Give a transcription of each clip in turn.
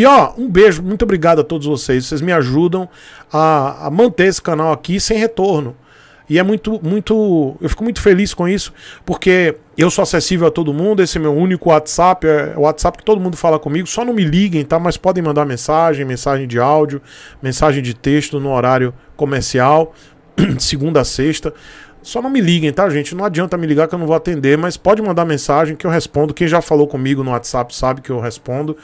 E ó, um beijo, muito obrigado a todos vocês. Vocês me ajudam a, a manter esse canal aqui sem retorno. E é muito, muito. Eu fico muito feliz com isso, porque eu sou acessível a todo mundo. Esse é meu único WhatsApp, é o WhatsApp que todo mundo fala comigo. Só não me liguem, tá? Mas podem mandar mensagem, mensagem de áudio, mensagem de texto no horário comercial, segunda a sexta. Só não me liguem, tá, gente? Não adianta me ligar que eu não vou atender, mas pode mandar mensagem que eu respondo. Quem já falou comigo no WhatsApp sabe que eu respondo.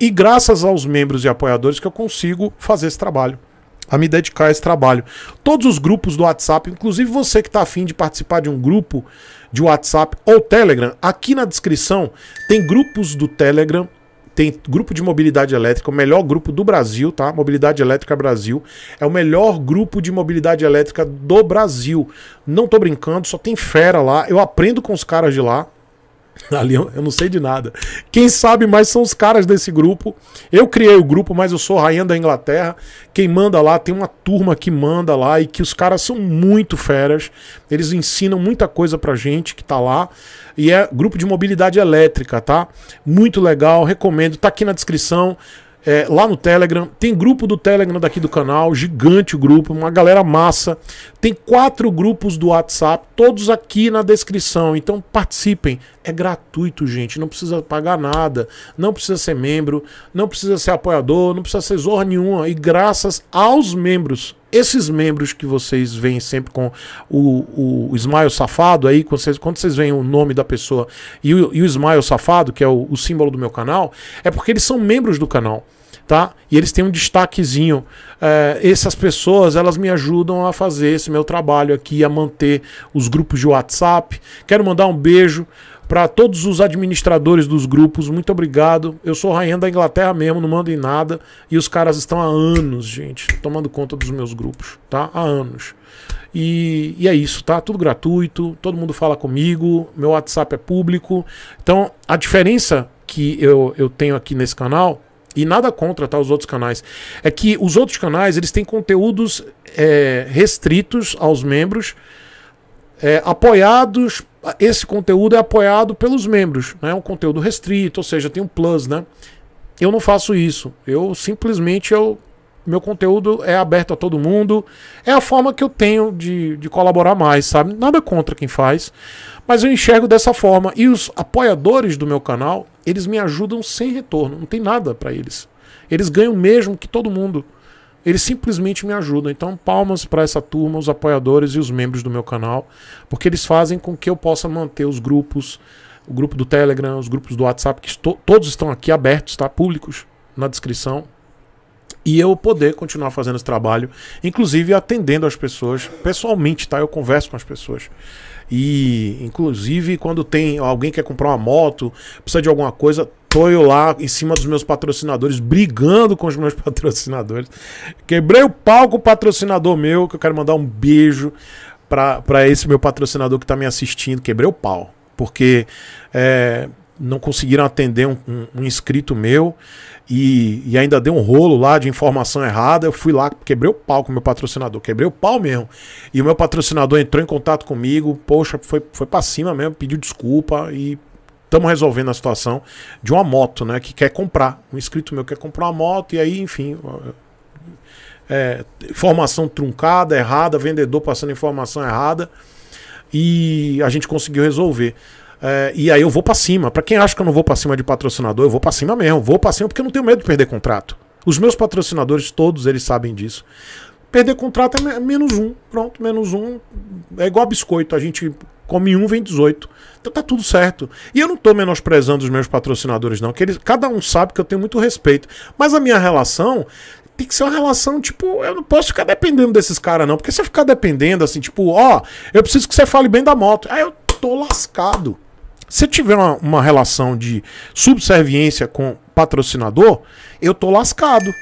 E graças aos membros e apoiadores que eu consigo fazer esse trabalho a me dedicar a esse trabalho. Todos os grupos do WhatsApp, inclusive você que está afim de participar de um grupo de WhatsApp ou Telegram, aqui na descrição tem grupos do Telegram, tem grupo de mobilidade elétrica, o melhor grupo do Brasil, tá? Mobilidade Elétrica Brasil é o melhor grupo de mobilidade elétrica do Brasil. Não tô brincando, só tem fera lá. Eu aprendo com os caras de lá, Ali eu, eu, não sei de nada. Quem sabe mais são os caras desse grupo. Eu criei o grupo, mas eu sou rainha da Inglaterra. Quem manda lá, tem uma turma que manda lá e que os caras são muito feras. Eles ensinam muita coisa pra gente que tá lá. E é grupo de mobilidade elétrica, tá? Muito legal, recomendo. Tá aqui na descrição é, lá no Telegram. Tem grupo do Telegram daqui do canal, gigante o grupo, uma galera massa. Tem quatro grupos do WhatsApp, todos aqui na descrição. Então participem. É gratuito, gente. Não precisa pagar nada. Não precisa ser membro. Não precisa ser apoiador. Não precisa ser zorra nenhuma. E graças aos membros esses membros que vocês veem sempre com o, o smile safado aí, quando vocês, quando vocês veem o nome da pessoa e o, e o smile safado, que é o, o símbolo do meu canal, é porque eles são membros do canal. Tá? E eles têm um destaquezinho. É, essas pessoas elas me ajudam a fazer esse meu trabalho aqui, a manter os grupos de WhatsApp. Quero mandar um beijo para todos os administradores dos grupos, muito obrigado. Eu sou rainha da Inglaterra mesmo, não mando em nada. E os caras estão há anos, gente, tomando conta dos meus grupos, tá? Há anos. E, e, é isso, tá? Tudo gratuito, todo mundo fala comigo, meu WhatsApp é público. Então, a diferença que eu, eu tenho aqui nesse canal, e nada contra tá, os outros canais, é que os outros canais eles têm conteúdos é, restritos aos membros, é, apoiados esse conteúdo é apoiado pelos membros, né? é né? um conteúdo restrito, ou seja, tem um plus, né? Eu não faço isso. Eu simplesmente eu meu conteúdo é aberto a todo mundo. É a forma que eu tenho de, de colaborar mais, sabe? Nada contra quem faz, mas eu enxergo dessa forma. E os apoiadores do meu canal, eles me ajudam sem retorno, não tem nada para eles. Eles ganham mesmo que todo mundo. Eles simplesmente me ajudam. Então, palmas para essa turma, os apoiadores e os membros do meu canal, porque eles fazem com que eu possa manter os grupos, o grupo do Telegram, os grupos do WhatsApp, que estou, todos estão aqui abertos, tá? Públicos na descrição. E eu poder continuar fazendo esse trabalho, inclusive atendendo as pessoas pessoalmente, tá? Eu converso com as pessoas. E, inclusive, quando tem alguém que quer comprar uma moto, precisa de alguma coisa, Tô eu lá em cima dos meus patrocinadores, brigando com os meus patrocinadores. Quebrei o palco patrocinador meu, que eu quero mandar um beijo para esse meu patrocinador que tá me assistindo. Quebrei o pau, porque é, não conseguiram atender um, um, um inscrito meu e, e, ainda deu um rolo lá de informação errada. Eu fui lá, quebrei o pau com o meu patrocinador, quebrei o pau mesmo. E o meu patrocinador entrou em contato comigo, poxa, foi, foi para cima mesmo, pediu desculpa e estamos resolvendo a situação de uma moto, né? Que quer comprar. Um inscrito meu quer comprar uma moto, e aí, enfim. É, informação truncada, errada, vendedor passando informação errada. E a gente conseguiu resolver. É, e aí eu vou para cima. Para quem acha que eu não vou para cima de patrocinador, eu vou para cima mesmo. Vou para cima porque eu não tenho medo de perder contrato. Os meus patrocinadores, todos eles sabem disso. Perder contrato é menos um. Pronto, menos um. É igual biscoito. A gente come um, vem 18. Então tá tudo certo. E eu não tô menosprezando os meus patrocinadores, não. Que eles, cada um sabe que eu tenho muito respeito. Mas a minha relação tem que ser uma relação, tipo, eu não posso ficar dependendo desses caras, não. Porque se eu ficar dependendo, assim, tipo, ó, oh, eu preciso que você fale bem da moto. Aí eu tô lascado. Se eu tiver uma, uma relação de subserviência com patrocinador, eu tô lascado.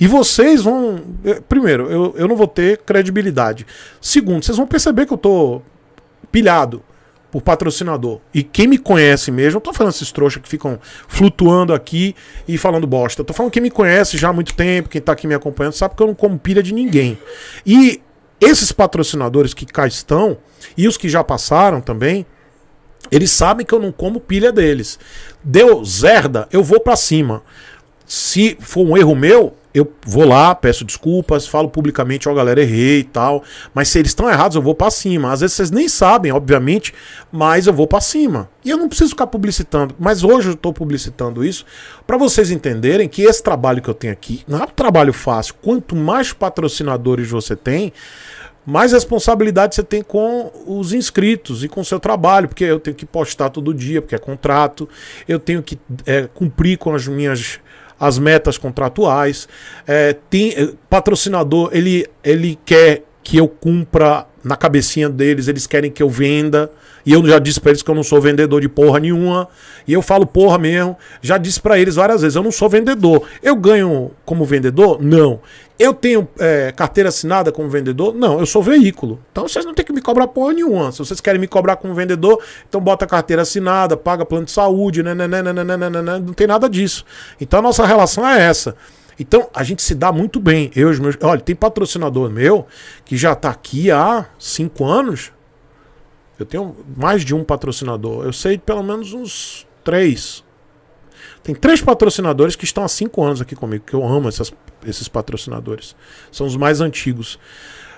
E vocês vão. Eh, primeiro, eu, eu não vou ter credibilidade. Segundo, vocês vão perceber que eu tô pilhado por patrocinador. E quem me conhece mesmo, não tô falando esses trouxas que ficam flutuando aqui e falando bosta. tô falando quem me conhece já há muito tempo, quem tá aqui me acompanhando, sabe que eu não como pilha de ninguém. E esses patrocinadores que cá estão, e os que já passaram também, eles sabem que eu não como pilha deles. Deu zerda, eu vou para cima. Se for um erro meu, eu vou lá, peço desculpas, falo publicamente, ó, oh, galera, errei e tal. Mas se eles estão errados, eu vou para cima. Às vezes vocês nem sabem, obviamente, mas eu vou para cima. E eu não preciso ficar publicitando, mas hoje eu estou publicitando isso para vocês entenderem que esse trabalho que eu tenho aqui não é um trabalho fácil. Quanto mais patrocinadores você tem, mais responsabilidade você tem com os inscritos e com o seu trabalho, porque eu tenho que postar todo dia, porque é contrato, eu tenho que é, cumprir com as minhas as metas contratuais. É, tem, é, patrocinador, ele, ele quer que eu cumpra na cabecinha deles, eles querem que eu venda. E eu já disse para eles que eu não sou vendedor de porra nenhuma. E eu falo porra mesmo. Já disse para eles várias vezes: eu não sou vendedor. Eu ganho como vendedor? Não. Eu tenho é, carteira assinada como vendedor? Não, eu sou veículo. Então vocês não tem que me cobrar porra nenhuma. Se vocês querem me cobrar como vendedor, então bota carteira assinada, paga plano de saúde, né né, né, né, né, né, né, né, né, não tem nada disso. Então a nossa relação é essa. Então a gente se dá muito bem. Eu, meus... Olha, tem patrocinador meu que já está aqui há cinco anos, eu tenho mais de um patrocinador. Eu sei de pelo menos uns três. Tem três patrocinadores que estão há cinco anos aqui comigo, que eu amo essas, esses patrocinadores. São os mais antigos.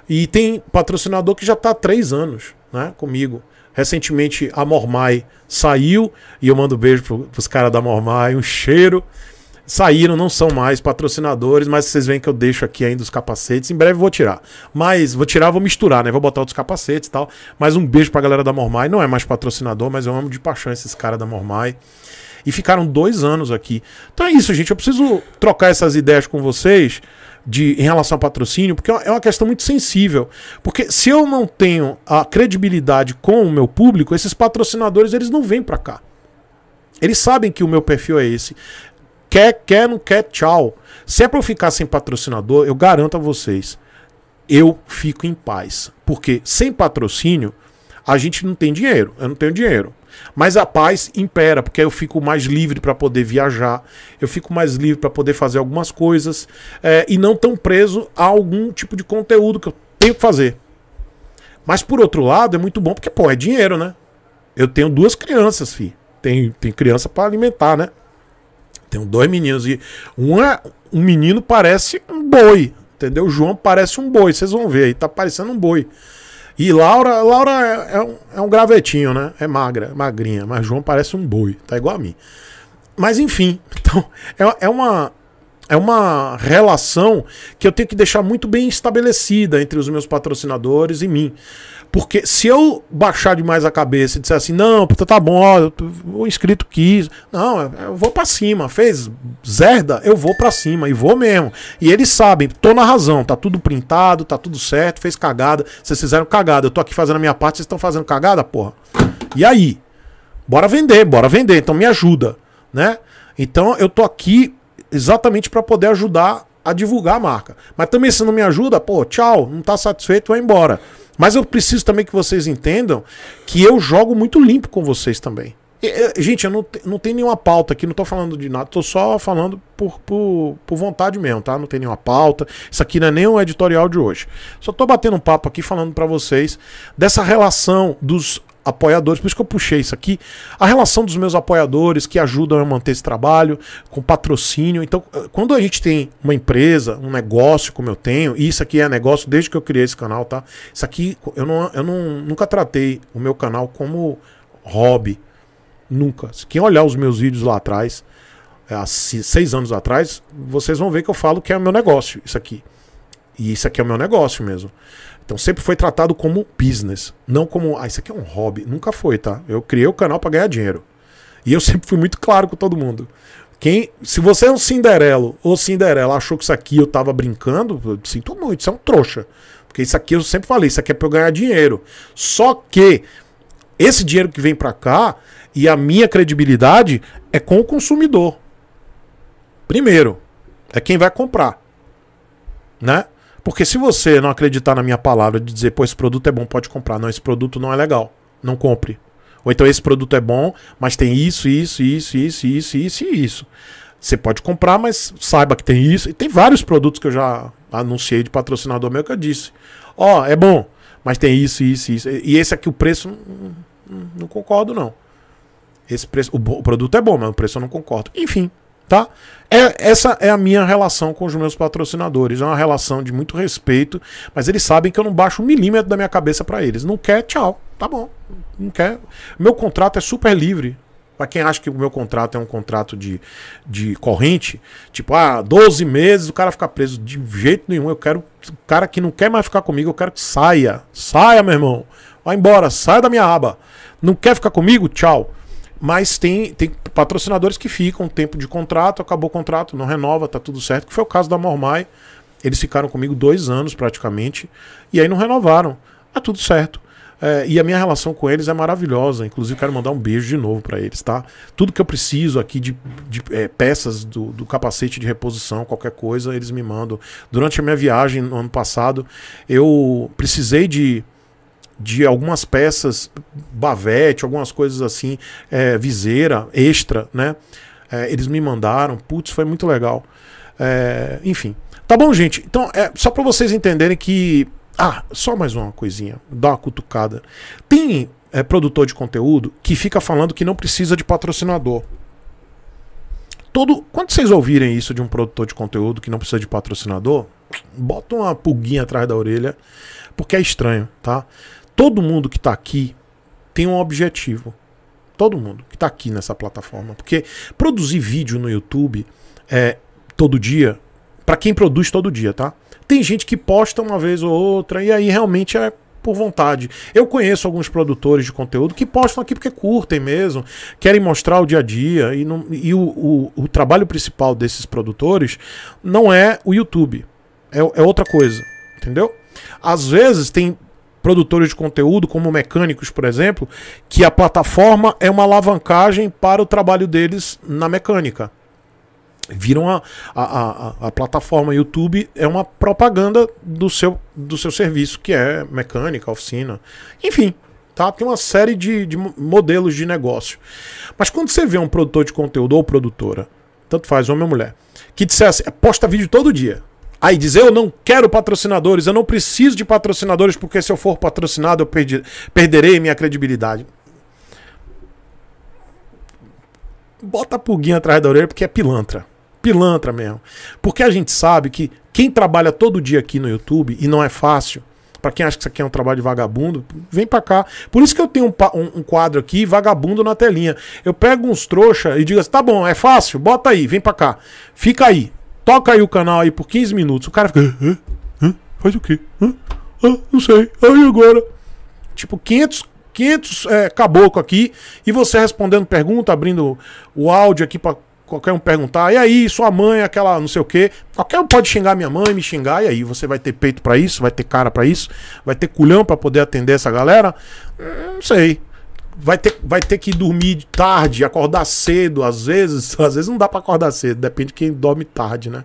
E tem patrocinador que já está há três anos né, comigo. Recentemente a Mormai saiu, e eu mando beijo para os caras da Mormai, um cheiro saíram, não são mais patrocinadores, mas vocês veem que eu deixo aqui ainda os capacetes. Em breve vou tirar. Mas vou tirar, vou misturar, né? Vou botar outros capacetes e tal. Mas um beijo pra galera da Mormai. Não é mais patrocinador, mas eu amo de paixão esses caras da Mormai. E ficaram dois anos aqui. Então é isso, gente. Eu preciso trocar essas ideias com vocês de, em relação a patrocínio, porque é uma questão muito sensível. Porque se eu não tenho a credibilidade com o meu público, esses patrocinadores eles não vêm para cá. Eles sabem que o meu perfil é esse. Quer, quer, não quer, tchau. Se é pra eu ficar sem patrocinador, eu garanto a vocês, eu fico em paz. Porque sem patrocínio, a gente não tem dinheiro. Eu não tenho dinheiro. Mas a paz impera, porque eu fico mais livre para poder viajar, eu fico mais livre para poder fazer algumas coisas é, e não tão preso a algum tipo de conteúdo que eu tenho que fazer. Mas por outro lado, é muito bom porque, pô, é dinheiro, né? Eu tenho duas crianças, fi. Tem, tem criança para alimentar, né? Tenho dois meninos. E um, é, um menino parece um boi. Entendeu? O João parece um boi. Vocês vão ver aí, tá parecendo um boi. E Laura, Laura é, é, um, é um gravetinho, né? É magra, magrinha. Mas João parece um boi. Tá igual a mim. Mas enfim, então, é, é uma. É uma relação que eu tenho que deixar muito bem estabelecida entre os meus patrocinadores e mim. Porque se eu baixar demais a cabeça e disser assim, não, puta, tá bom, ó, o inscrito quis. Não, eu vou para cima. Fez zerda, eu vou para cima e vou mesmo. E eles sabem, tô na razão, tá tudo printado, tá tudo certo, fez cagada, vocês fizeram cagada. Eu tô aqui fazendo a minha parte, vocês estão fazendo cagada, porra. E aí? Bora vender, bora vender, então me ajuda, né? Então eu tô aqui exatamente para poder ajudar a divulgar a marca. Mas também se não me ajuda, pô, tchau, não tá satisfeito, vai embora. Mas eu preciso também que vocês entendam que eu jogo muito limpo com vocês também. É, gente, eu não, não tenho nenhuma pauta aqui, não tô falando de nada, tô só falando por, por, por vontade mesmo, tá? Não tem nenhuma pauta. Isso aqui não é nem um editorial de hoje. Só tô batendo um papo aqui falando para vocês dessa relação dos apoiadores, por isso que eu puxei isso aqui. A relação dos meus apoiadores que ajudam a manter esse trabalho, com patrocínio. Então, eh, quando a gente tem uma empresa, um negócio como eu tenho, e isso aqui é negócio desde que eu criei esse canal, tá? Isso aqui, eu, não, eu não, nunca tratei o meu canal como hobby. Nunca. Se quem olhar os meus vídeos lá atrás, eh, há seis anos atrás, vocês vão ver que eu falo que é o meu negócio, isso aqui. E isso aqui é o meu negócio mesmo. Então sempre foi tratado como business, não como, ah, isso aqui é um hobby. Nunca foi, tá? Eu criei o canal para ganhar dinheiro. E eu sempre fui muito claro com todo mundo. Quem, se você é um Cinderelo ou Cinderela achou que isso aqui eu tava brincando, eu sinto muito, isso é um trouxa. Porque isso aqui eu sempre falei, isso aqui é para eu ganhar dinheiro. Só que esse dinheiro que vem para cá e a minha credibilidade é com o consumidor. Primeiro, é quem vai comprar, né? Porque se você não acreditar na minha palavra de dizer, pô, esse produto é bom, pode comprar. Não, esse produto não é legal. Não compre. Ou então esse produto é bom, mas tem isso, isso, isso, isso, isso, isso e isso. Você pode comprar, mas saiba que tem isso. E tem vários produtos que eu já anunciei de patrocinador meu que eu disse. Ó, oh, é bom, mas tem isso, isso, isso. E esse aqui, o preço, hum, hum, não, concordo, não. Esse preço, o, o produto é bom, mas o preço eu não concordo. Enfim, tá? É, essa é a minha relação com os meus patrocinadores. É uma relação de muito respeito, mas eles sabem que eu não baixo um milímetro da minha cabeça para eles. Não quer, tchau. Tá bom. Não quer. Meu contrato é super livre. Para quem acha que o meu contrato é um contrato de, de corrente, tipo, ah, 12 meses o cara fica preso. De jeito nenhum, eu quero. O cara que não quer mais ficar comigo, eu quero que saia. Saia, meu irmão. Vai embora, saia da minha aba. Não quer ficar comigo? Tchau. Mas tem, tem patrocinadores que ficam, tempo de contrato, acabou o contrato, não renova, tá tudo certo, que foi o caso da Mormai. Eles ficaram comigo dois anos praticamente, e aí não renovaram. Tá tudo certo. É, e a minha relação com eles é maravilhosa. Inclusive, quero mandar um beijo de novo para eles, tá? Tudo que eu preciso aqui de, de é, peças do, do, capacete de reposição, qualquer coisa, eles me mandam. Durante a minha viagem no ano passado, eu precisei de de algumas peças, bavete, algumas coisas assim, é, viseira extra, né? É, eles me mandaram, putz, foi muito legal. É, enfim. Tá bom, gente? Então, é, só para vocês entenderem que. Ah, só mais uma coisinha, dá uma cutucada. Tem é, produtor de conteúdo que fica falando que não precisa de patrocinador. Todo, quando vocês ouvirem isso de um produtor de conteúdo que não precisa de patrocinador, bota uma pulguinha atrás da orelha, porque é estranho, tá? todo mundo que está aqui tem um objetivo. Todo mundo que está aqui nessa plataforma. Porque produzir vídeo no YouTube é, todo dia, para quem produz todo dia, tá? Tem gente que posta uma vez ou outra e aí realmente é por vontade. Eu conheço alguns produtores de conteúdo que postam aqui porque curtem mesmo, querem mostrar o dia a dia. E, não, e o, o, o, trabalho principal desses produtores não é o YouTube, é, é outra coisa, entendeu? Às vezes tem produtores de conteúdo, como mecânicos, por exemplo, que a plataforma é uma alavancagem para o trabalho deles na mecânica. Viram a, a, a, a plataforma YouTube é uma propaganda do seu, do seu serviço, que é mecânica, oficina, enfim. Tá? Tem uma série de, de modelos de negócio. Mas quando você vê um produtor de conteúdo ou produtora, tanto faz homem ou mulher, que dissesse, é, posta vídeo todo dia. Aí diz, eu não quero patrocinadores, eu não preciso de patrocinadores, porque se eu for patrocinado eu perdi, perderei minha credibilidade. Bota a pulguinha atrás da orelha, porque é pilantra. Pilantra mesmo. Porque a gente sabe que quem trabalha todo dia aqui no YouTube, e não é fácil, para quem acha que isso aqui é um trabalho de vagabundo, vem para cá. Por isso que eu tenho um, um, um, quadro aqui, vagabundo na telinha. Eu pego uns trouxa e digo assim, tá bom, é fácil, bota aí, vem para cá. Fica aí toca aí o canal aí por 15 minutos. O cara fica. Hã? Hã? Faz o quê? Hã? Hã? Não sei. Aí agora. Tipo, 500, 500 é, caboclo aqui. E você respondendo pergunta, abrindo o áudio aqui pra qualquer um perguntar. E aí, sua mãe, aquela não sei o quê. Qualquer um pode xingar minha mãe, me xingar. E aí, você vai ter peito para isso, vai ter cara para isso, vai ter culhão para poder atender essa galera. Hum, não sei vai ter, vai ter que dormir tarde, acordar cedo, às vezes, às vezes não dá para acordar cedo, depende de quem dorme tarde, né?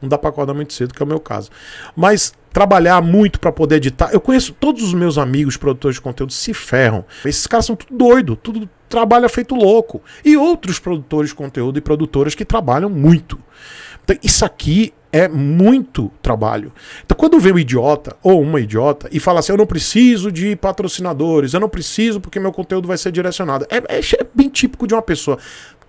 Não dá para acordar muito cedo, que é o meu caso. Mas trabalhar muito para poder editar. Eu conheço todos os meus amigos produtores de conteúdo se ferram. Esses caras são tudo doido, tudo trabalha feito louco. E outros produtores de conteúdo e produtoras que trabalham muito. Então, isso aqui é muito trabalho. Então, quando vê um idiota ou uma idiota e fala assim: eu não preciso de patrocinadores, eu não preciso porque meu conteúdo vai ser direcionado. É, é, é bem típico de uma pessoa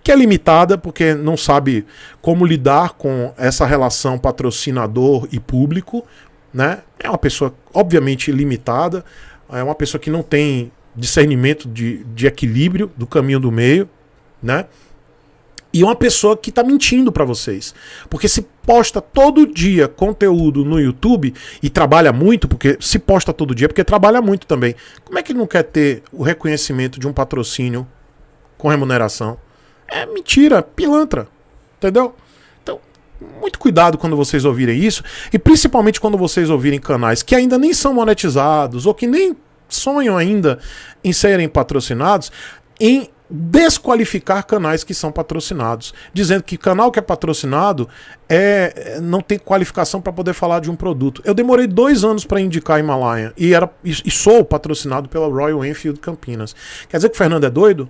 que é limitada porque não sabe como lidar com essa relação patrocinador e público, né? É uma pessoa obviamente limitada, é uma pessoa que não tem discernimento de, de equilíbrio do caminho do meio, né? E uma pessoa que tá mentindo para vocês. Porque se posta todo dia conteúdo no YouTube e trabalha muito, porque se posta todo dia, porque trabalha muito também. Como é que não quer ter o reconhecimento de um patrocínio com remuneração? É mentira, é pilantra. Entendeu? Então, muito cuidado quando vocês ouvirem isso. E principalmente quando vocês ouvirem canais que ainda nem são monetizados ou que nem sonham ainda em serem patrocinados, em desqualificar canais que são patrocinados, dizendo que canal que é patrocinado é não tem qualificação para poder falar de um produto. Eu demorei dois anos para indicar a Himalaia e era e sou patrocinado pela Royal Enfield Campinas. Quer dizer que o Fernando é doido?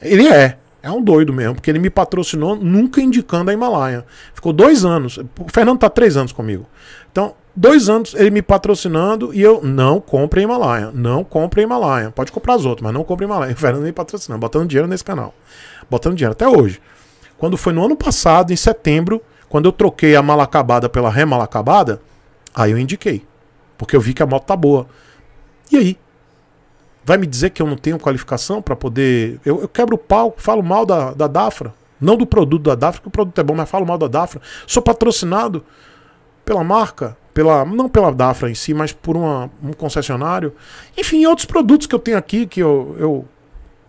Ele é. É um doido mesmo, porque ele me patrocinou nunca indicando a Himalaia. Ficou dois anos. O Fernando está três anos comigo. Então, dois anos ele me patrocinando e eu não compre Himalaia, não compre Himalaia. Pode comprar as outras, mas não compro Himalaia. O Fernando me patrocinando, botando dinheiro nesse canal. Botando dinheiro até hoje. Quando foi no ano passado, em setembro, quando eu troquei a mala acabada pela remala acabada, aí eu indiquei. Porque eu vi que a moto tá boa. E aí? Vai me dizer que eu não tenho qualificação para poder. Eu, eu, quebro o palco, falo mal da, da Dafra. Não do produto da Dafra, que o produto é bom, mas falo mal da Dafra. Sou patrocinado pela marca pela não pela Dafra em si, mas por uma, um concessionário. Enfim, outros produtos que eu tenho aqui que eu, eu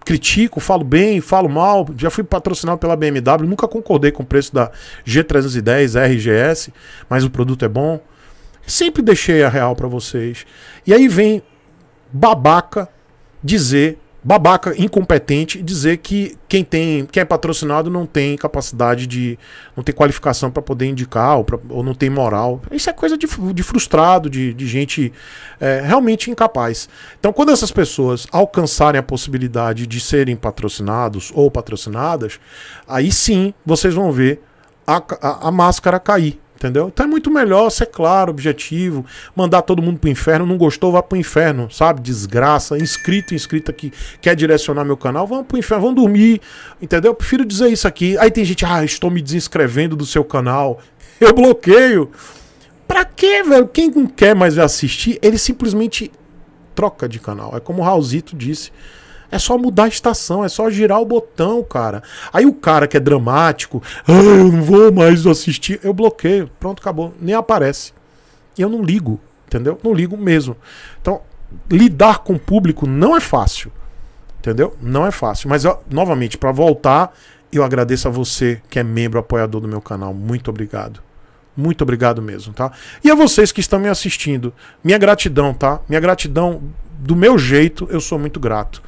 critico, falo bem, falo mal. Já fui patrocinado pela BMW, nunca concordei com o preço da G310 RGS, mas o produto é bom. Sempre deixei a real para vocês. E aí vem babaca dizer babaca, incompetente, dizer que quem tem, quem é patrocinado não tem capacidade de, não tem qualificação para poder indicar ou, pra, ou, não tem moral. Isso é coisa de, de frustrado, de, de gente é, realmente incapaz. Então, quando essas pessoas alcançarem a possibilidade de serem patrocinados ou patrocinadas, aí sim vocês vão ver a, a, a máscara cair. Entendeu? Então é muito melhor ser claro, objetivo, mandar todo mundo pro inferno. Não gostou, vá pro inferno, sabe? Desgraça. Inscrito, inscrita que quer direcionar meu canal, vão pro inferno, vão dormir, entendeu? Eu prefiro dizer isso aqui. Aí tem gente, ah, estou me desinscrevendo do seu canal. Eu bloqueio. Pra quê, velho? Quem não quer mais assistir, ele simplesmente troca de canal. É como o Raulzito disse. É só mudar a estação, é só girar o botão, cara. Aí o cara que é dramático, ah, eu não vou mais assistir, eu bloqueio, pronto, acabou, nem aparece. E eu não ligo, entendeu? Não ligo mesmo. Então, lidar com o público não é fácil, entendeu? Não é fácil. Mas, novamente, para voltar, eu agradeço a você que é membro apoiador do meu canal. Muito obrigado. Muito obrigado mesmo, tá? E a vocês que estão me assistindo, minha gratidão, tá? Minha gratidão, do meu jeito, eu sou muito grato.